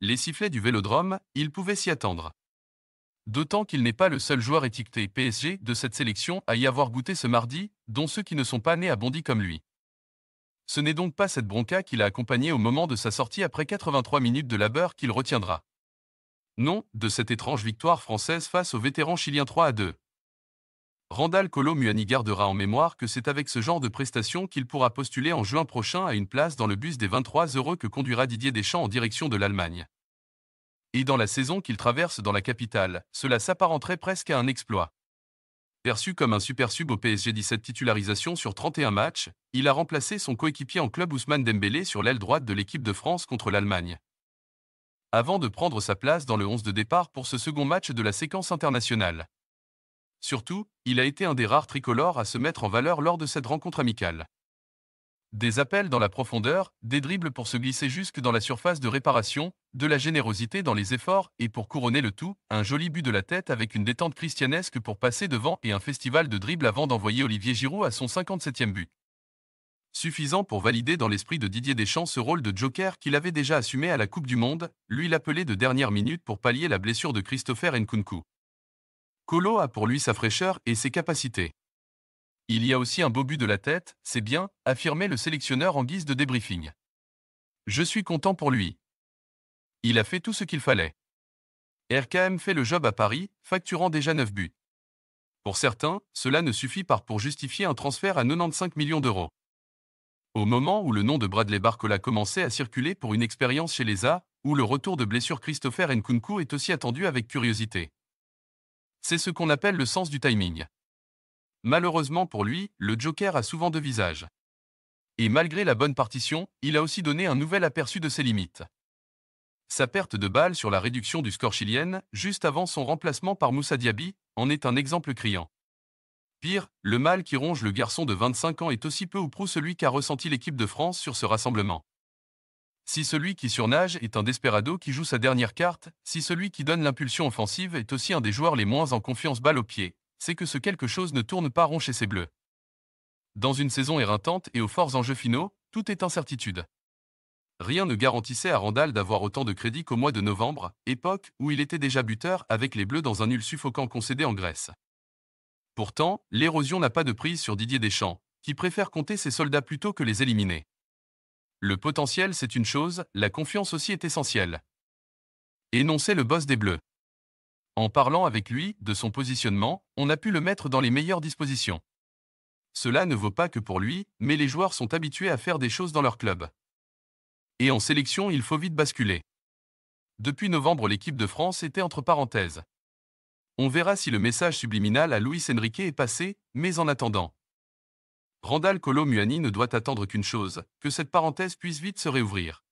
les sifflets du Vélodrome, il pouvait s'y attendre. D'autant qu'il n'est pas le seul joueur étiqueté PSG de cette sélection à y avoir goûté ce mardi, dont ceux qui ne sont pas nés à Bondy comme lui. Ce n'est donc pas cette bronca qu'il a accompagnée au moment de sa sortie après 83 minutes de labeur qu'il retiendra. Non, de cette étrange victoire française face aux vétérans chilien 3 à 2. Randall Colomuani gardera en mémoire que c'est avec ce genre de prestations qu'il pourra postuler en juin prochain à une place dans le bus des 23 heureux que conduira Didier Deschamps en direction de l'Allemagne. Et dans la saison qu'il traverse dans la capitale, cela s'apparenterait presque à un exploit. Perçu comme un super sub au PSG 17 titularisation sur 31 matchs, il a remplacé son coéquipier en club Ousmane Dembélé sur l'aile droite de l'équipe de France contre l'Allemagne. Avant de prendre sa place dans le 11 de départ pour ce second match de la séquence internationale. Surtout, il a été un des rares tricolores à se mettre en valeur lors de cette rencontre amicale. Des appels dans la profondeur, des dribbles pour se glisser jusque dans la surface de réparation, de la générosité dans les efforts et pour couronner le tout, un joli but de la tête avec une détente christianesque pour passer devant et un festival de dribbles avant d'envoyer Olivier Giroud à son 57e but. Suffisant pour valider dans l'esprit de Didier Deschamps ce rôle de joker qu'il avait déjà assumé à la Coupe du Monde, lui l'appelait de dernière minute pour pallier la blessure de Christopher Nkunku. Colo a pour lui sa fraîcheur et ses capacités. Il y a aussi un beau but de la tête, c'est bien, affirmait le sélectionneur en guise de débriefing. Je suis content pour lui. Il a fait tout ce qu'il fallait. RKM fait le job à Paris, facturant déjà 9 buts. Pour certains, cela ne suffit pas pour justifier un transfert à 95 millions d'euros. Au moment où le nom de Bradley Barcola commençait à circuler pour une expérience chez les A, où le retour de blessure Christopher Nkunku est aussi attendu avec curiosité. C'est ce qu'on appelle le sens du timing. Malheureusement pour lui, le Joker a souvent deux visages. Et malgré la bonne partition, il a aussi donné un nouvel aperçu de ses limites. Sa perte de balle sur la réduction du score chilienne, juste avant son remplacement par Moussa Diaby, en est un exemple criant. Pire, le mal qui ronge le garçon de 25 ans est aussi peu ou prou celui qu'a ressenti l'équipe de France sur ce rassemblement. Si celui qui surnage est un desperado qui joue sa dernière carte, si celui qui donne l'impulsion offensive est aussi un des joueurs les moins en confiance balle au pied, c'est que ce quelque chose ne tourne pas rond chez ces bleus. Dans une saison éreintante et aux forts enjeux finaux, tout est incertitude. Rien ne garantissait à Randall d'avoir autant de crédit qu'au mois de novembre, époque où il était déjà buteur avec les Bleus dans un nul suffocant concédé en Grèce. Pourtant, l'érosion n'a pas de prise sur Didier Deschamps, qui préfère compter ses soldats plutôt que les éliminer. Le potentiel, c'est une chose, la confiance aussi est essentielle. Énoncez le boss des Bleus. En parlant avec lui de son positionnement, on a pu le mettre dans les meilleures dispositions. Cela ne vaut pas que pour lui, mais les joueurs sont habitués à faire des choses dans leur club. Et en sélection, il faut vite basculer. Depuis novembre, l'équipe de France était entre parenthèses. On verra si le message subliminal à Luis Enrique est passé, mais en attendant, Randall Colomuani ne doit attendre qu'une chose, que cette parenthèse puisse vite se réouvrir.